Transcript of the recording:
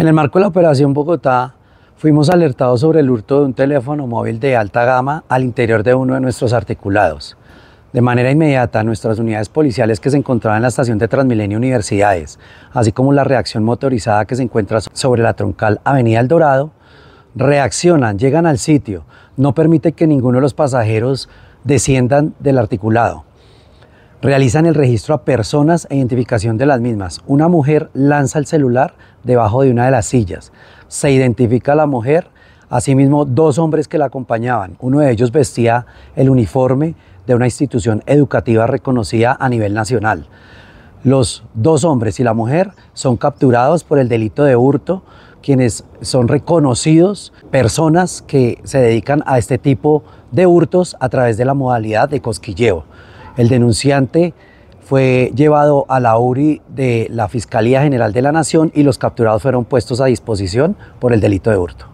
En el marco de la operación Bogotá, fuimos alertados sobre el hurto de un teléfono móvil de alta gama al interior de uno de nuestros articulados. De manera inmediata, nuestras unidades policiales que se encontraban en la estación de Transmilenio Universidades, así como la reacción motorizada que se encuentra sobre la troncal Avenida El Dorado, reaccionan, llegan al sitio, no permite que ninguno de los pasajeros desciendan del articulado realizan el registro a personas e identificación de las mismas. Una mujer lanza el celular debajo de una de las sillas. Se identifica a la mujer, asimismo dos hombres que la acompañaban. Uno de ellos vestía el uniforme de una institución educativa reconocida a nivel nacional. Los dos hombres y la mujer son capturados por el delito de hurto, quienes son reconocidos personas que se dedican a este tipo de hurtos a través de la modalidad de cosquilleo. El denunciante fue llevado a la URI de la Fiscalía General de la Nación y los capturados fueron puestos a disposición por el delito de hurto.